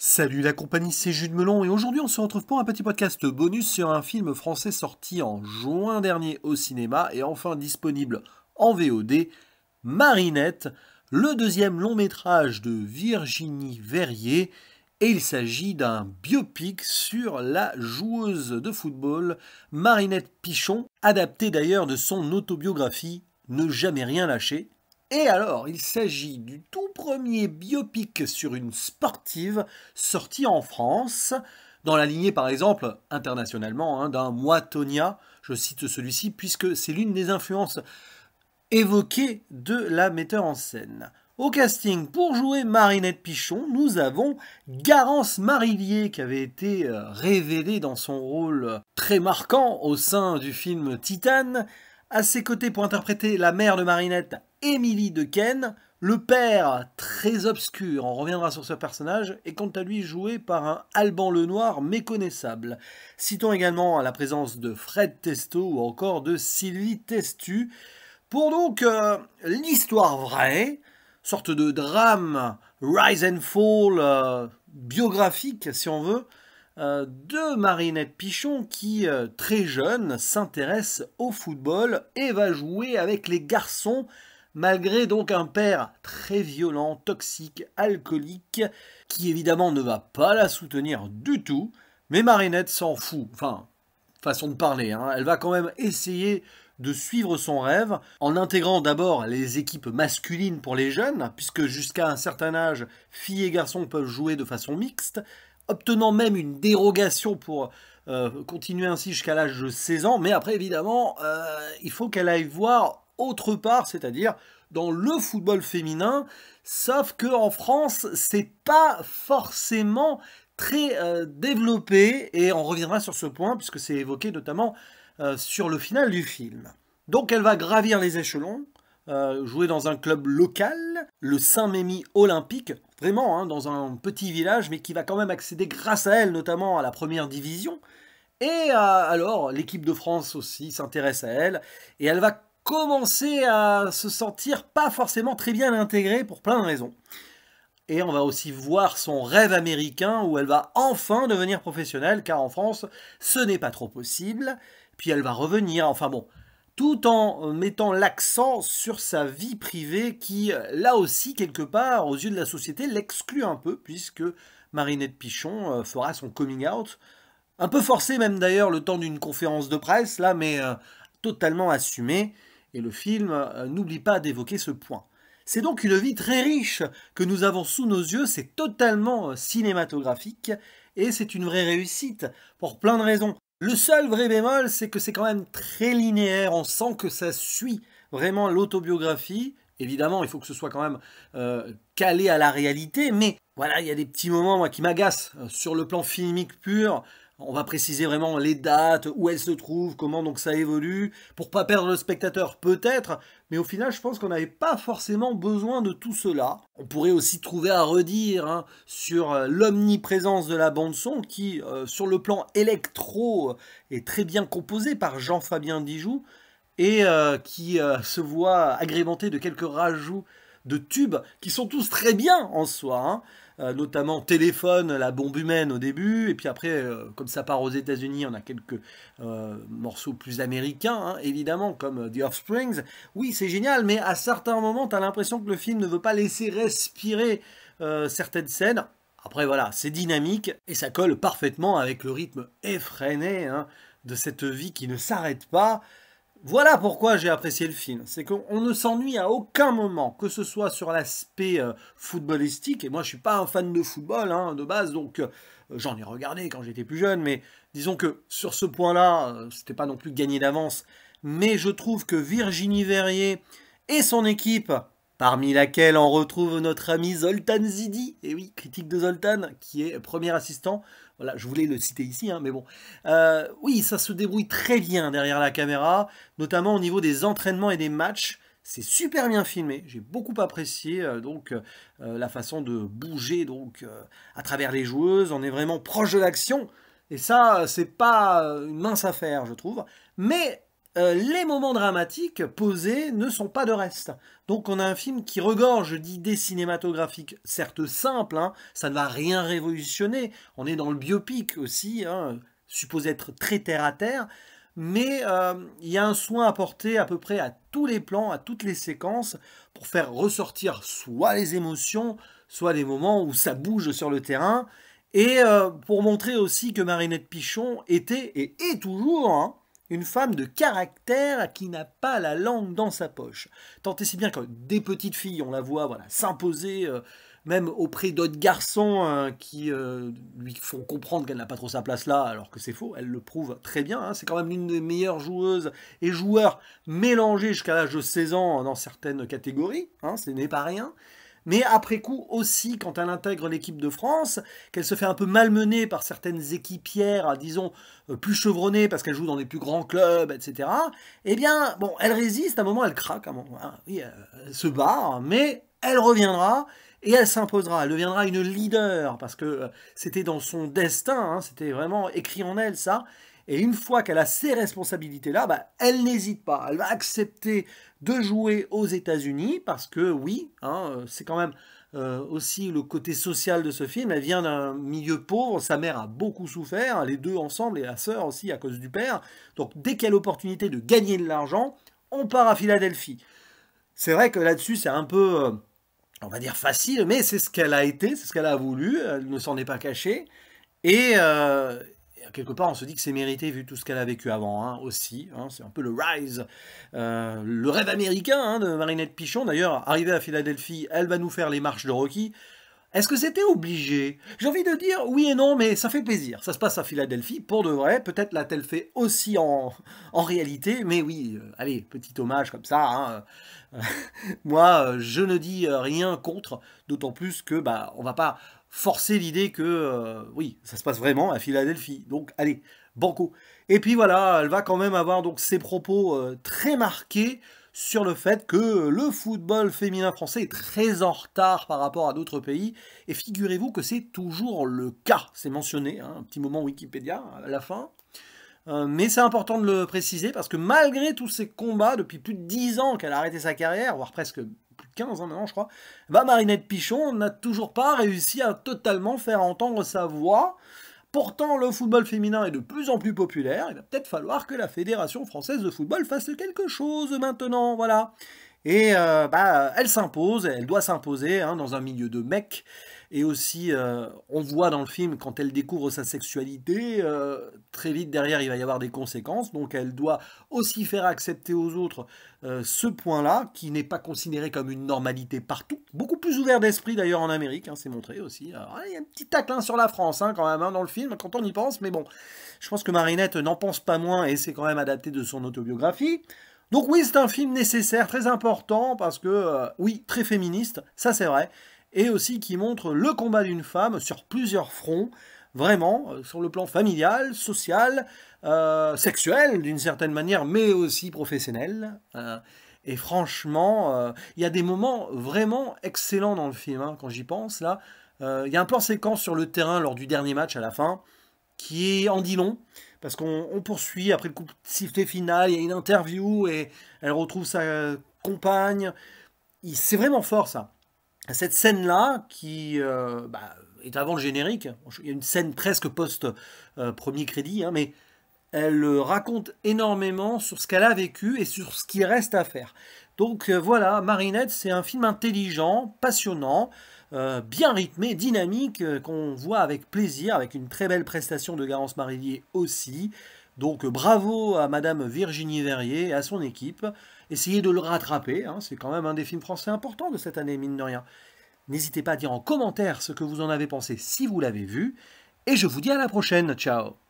Salut la compagnie, c'est Jude Melon et aujourd'hui on se retrouve pour un petit podcast bonus sur un film français sorti en juin dernier au cinéma et enfin disponible en VOD, Marinette, le deuxième long métrage de Virginie Verrier et il s'agit d'un biopic sur la joueuse de football Marinette Pichon, adapté d'ailleurs de son autobiographie Ne jamais rien lâcher, et alors, il s'agit du tout premier biopic sur une sportive sortie en France, dans la lignée par exemple internationalement hein, d'un Moitonia, je cite celui-ci, puisque c'est l'une des influences évoquées de la metteur en scène. Au casting, pour jouer Marinette Pichon, nous avons Garance Marillier qui avait été euh, révélée dans son rôle très marquant au sein du film Titan », à ses côtés pour interpréter la mère de Marinette, Émilie de Ken, le père, très obscur, on reviendra sur ce personnage, est quant à lui joué par un Alban Lenoir méconnaissable. Citons également la présence de Fred Testo ou encore de Sylvie Testu. Pour donc euh, l'histoire vraie, sorte de drame, rise and fall euh, biographique si on veut, euh, de Marinette Pichon qui, euh, très jeune, s'intéresse au football et va jouer avec les garçons, malgré donc un père très violent, toxique, alcoolique, qui évidemment ne va pas la soutenir du tout, mais Marinette s'en fout, enfin, façon de parler, hein. elle va quand même essayer de suivre son rêve en intégrant d'abord les équipes masculines pour les jeunes, puisque jusqu'à un certain âge, filles et garçons peuvent jouer de façon mixte, obtenant même une dérogation pour euh, continuer ainsi jusqu'à l'âge de 16 ans, mais après évidemment, euh, il faut qu'elle aille voir autre part, c'est-à-dire dans le football féminin, sauf que en France, c'est pas forcément très euh, développé et on reviendra sur ce point puisque c'est évoqué notamment euh, sur le final du film. Donc elle va gravir les échelons, euh, jouer dans un club local, le Saint-Mémy Olympique, vraiment hein, dans un petit village, mais qui va quand même accéder grâce à elle, notamment à la première division. Et euh, alors l'équipe de France aussi s'intéresse à elle, et elle va commencer à se sentir pas forcément très bien intégrée pour plein de raisons. Et on va aussi voir son rêve américain où elle va enfin devenir professionnelle, car en France, ce n'est pas trop possible puis elle va revenir, enfin bon, tout en mettant l'accent sur sa vie privée qui, euh, là aussi, quelque part, aux yeux de la société, l'exclut un peu, puisque Marinette Pichon euh, fera son coming out, un peu forcé même d'ailleurs le temps d'une conférence de presse, là, mais euh, totalement assumé, et le film n'oublie pas d'évoquer ce point. C'est donc une vie très riche que nous avons sous nos yeux, c'est totalement cinématographique et c'est une vraie réussite pour plein de raisons. Le seul vrai bémol, c'est que c'est quand même très linéaire. On sent que ça suit vraiment l'autobiographie. Évidemment, il faut que ce soit quand même euh, calé à la réalité, mais voilà, il y a des petits moments qui m'agacent euh, sur le plan filmique pur. On va préciser vraiment les dates, où elles se trouvent, comment donc ça évolue, pour pas perdre le spectateur peut-être, mais au final, je pense qu'on n'avait pas forcément besoin de tout cela. On pourrait aussi trouver à redire hein, sur euh, l'omniprésence de la bande-son qui, euh, sur le plan électro, euh, est très bien composée par Jean-Fabien Dijoux et qui se voit agrémenté de quelques rajouts de tubes qui sont tous très bien en soi. Hein. Euh, notamment Téléphone, la bombe humaine au début, et puis après, euh, comme ça part aux États-Unis, on a quelques euh, morceaux plus américains, hein, évidemment, comme The Offsprings. Oui, c'est génial, mais à certains moments, tu as l'impression que le film ne veut pas laisser respirer certaines scènes. Après, voilà, c'est dynamique et ça colle parfaitement avec le rythme effréné hein, de cette vie qui ne s'arrête pas. Voilà pourquoi j'ai apprécié le film. C'est qu'on ne s'ennuie à aucun moment, que ce soit sur l'aspect euh, footballistique. Et moi, je suis pas un fan de football hein, de base, donc euh, j'en ai regardé quand j'étais plus jeune. Mais disons que sur ce point-là, euh, ce n'était pas non plus gagné d'avance. Mais je trouve que Virginie Verrier et son équipe parmi laquelle on retrouve notre ami Zoltan Zidi, et eh oui, critique de Zoltan, qui est premier assistant. Voilà, je voulais le citer ici, hein, mais bon. Euh, oui, ça se débrouille très bien derrière la caméra, notamment au niveau des entraînements et des matchs. C'est super bien filmé, j'ai beaucoup apprécié euh, donc euh, la façon de bouger donc à travers les joueuses, on est vraiment proche de l'action et ça c'est pas une mince affaire je trouve, mais euh, les moments dramatiques posés ne sont pas de reste. Donc on a un film qui regorge d'idées cinématographiques, certes simples, hein, ça ne va rien révolutionner, on est dans le biopic aussi, hein, supposé être très terre-à-terre, mais euh, il y a un soin apporté à peu près à tous les plans, à toutes les séquences, pour faire ressortir soit les émotions, soit les moments où ça bouge sur le terrain, et euh, pour montrer aussi que Marinette Pichon était et est toujours... Hein, une femme de caractère qui n'a pas la langue dans sa poche. Tant et si bien que des petites filles, on la voit voilà, s'imposer, euh, même auprès d'autres garçons hein, qui euh, lui font comprendre qu'elle n'a pas trop sa place là, alors que c'est faux, elle le prouve très bien. Hein. C'est quand même l'une des meilleures joueuses et joueurs mélangés jusqu'à l'âge de 16 ans dans certaines catégories, hein. ce n'est pas rien mais après coup aussi quand elle intègre l'équipe de France, qu'elle se fait un peu malmener par certaines équipières, euh, disons, euh, plus chevronnées parce qu'elle joue dans des plus grands clubs, etc. Eh bien, bon, elle résiste, à un moment elle craque, à un moment, hein, oui, elle se barre, mais elle reviendra et elle s'imposera, elle deviendra une leader, parce que euh, c'était dans son destin, hein, c'était vraiment écrit en elle ça, et une fois qu'elle a ces responsabilités-là, bah, elle n'hésite pas. Elle va accepter de jouer aux États-Unis parce que oui, hein, c'est quand même euh, aussi le côté social de ce film. Elle vient d'un milieu pauvre, sa mère a beaucoup souffert, les deux ensemble et la sœur aussi à cause du père. Donc dès qu'elle a l'opportunité de gagner de l'argent, on part à Philadelphie. C'est vrai que là-dessus, c'est un peu... Euh, on va dire facile, mais c'est ce qu'elle a été, c'est ce qu'elle a voulu, elle ne s'en est pas cachée. Et, euh, quelque part, on se dit que c'est mérité vu tout ce qu'elle a vécu avant hein, aussi. Hein, c'est un peu le rise, euh, le rêve américain hein, de Marinette Pichon. D'ailleurs, arrivée à Philadelphie, elle va nous faire les marches de Rocky. Est-ce que c'était obligé J'ai envie de dire oui et non, mais ça fait plaisir. Ça se passe à Philadelphie, pour de vrai. Peut-être l'a-t-elle fait aussi en, en réalité, mais oui, euh, allez, petit hommage comme ça. Hein. moi, euh, je ne dis euh, rien contre, d'autant plus que bah, on va pas forcer l'idée que oui, ça se passe vraiment à Philadelphie. Donc, allez, banco. Et puis voilà, elle va quand même avoir donc ses propos très marqués sur le fait que le football féminin français est très en retard par rapport à d'autres pays. Et figurez-vous que c'est toujours le cas. C'est mentionné, hein, un petit moment Wikipédia à la fin. Euh, mais c'est important de le préciser parce que malgré tous ces combats, depuis plus de 10 ans qu'elle a arrêté sa carrière, voire presque plus de 15 ans maintenant, je crois, bah, Marinette Pichon n'a toujours pas réussi à totalement faire entendre sa voix. Pourtant, le football féminin est de plus en plus populaire. Il va peut-être falloir que la Fédération française de football fasse quelque chose maintenant, voilà. Et euh, bah, elle s'impose, elle doit s'imposer hein, dans un milieu de mecs. Et aussi, euh, on voit dans le film, quand elle découvre sa sexualité, euh, très vite derrière, il va y avoir des conséquences. Donc elle doit aussi faire accepter aux autres euh, ce point-là, qui n'est pas considéré comme une normalité partout. Beaucoup plus ouvert d'esprit d'ailleurs en Amérique, hein, c'est montré aussi. il y a un petit tacle hein, sur la France hein, quand même dans le film, quand on y pense. Mais bon, je pense que Marinette n'en pense pas moins et c'est quand même adapté de son autobiographie. Donc oui, c'est un film nécessaire, très important, parce que, oui, très féministe, ça c'est vrai, et aussi qui montre le combat d'une femme sur plusieurs fronts, vraiment, euh, sur le plan familial, social, euh, sexuel d'une certaine manière, mais aussi professionnel. Hein. et franchement, euh, il y a des moments vraiment excellents dans le film, hein, quand j'y pense, là. Il y a un plan séquence sur le terrain lors du dernier match à la fin, qui est en dit long, parce qu'on poursuit après le coup de sifflet final, il y a une interview et elle retrouve sa compagne. C'est vraiment fort ça cette scène-là, qui euh, bah, est avant le générique, il y a une scène presque post-premier euh, crédit, hein, mais elle euh, raconte énormément sur ce qu'elle a vécu et sur ce qui reste à faire. Donc voilà, Marinette, c'est un film intelligent, passionnant, bien rythmé, dynamique, qu'on voit avec plaisir, avec une très belle prestation de Garance Marillier aussi. Donc bravo à Madame Virginie Verrier et à son équipe. Essayez de le rattraper, hein, c'est quand même un des films français importants de cette année, mine de rien. N'hésitez pas à dire en commentaire ce que vous en avez pensé si vous l'avez vu. Et je vous dis à la prochaine, ciao